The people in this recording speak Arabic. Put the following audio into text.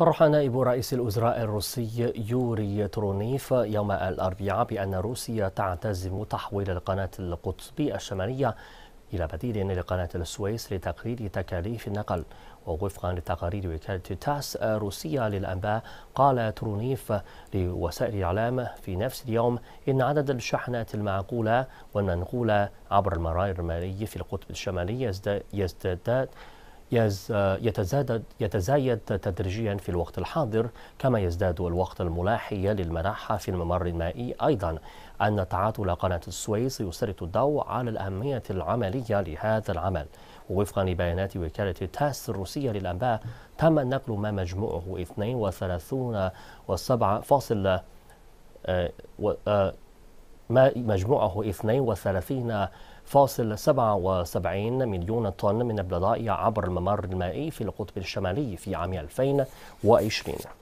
صرح نائب رئيس الوزراء الروسي يوري ترونيف يوم الأربعاء بأن روسيا تعتزم تحويل القناة القطبية الشمالية إلى بديل لقناة السويس لتقليل تكاليف النقل ووفقا لتقارير وكالة تاس الروسية للأنباء قال ترونيف لوسائل الإعلام في نفس اليوم إن عدد الشحنات المعقولة والمنقولة عبر المرائر المالية في القطب الشمالي يزداد آه، يتزايد, يتزايد تدريجيا في الوقت الحاضر كما يزداد الوقت الملاحي للملاحة في الممر المائي أيضا أن تعاطل قناة السويس يسلط الضوء على الأهمية العملية لهذا العمل ووفقا لبيانات وكالة تاس الروسية للأنباء تم نقل ما مجموعه 32 فاصل آه، آه، ما مجموعه 32.77 مليون طن من البضائع عبر الممر المائي في القطب الشمالي في عام 2020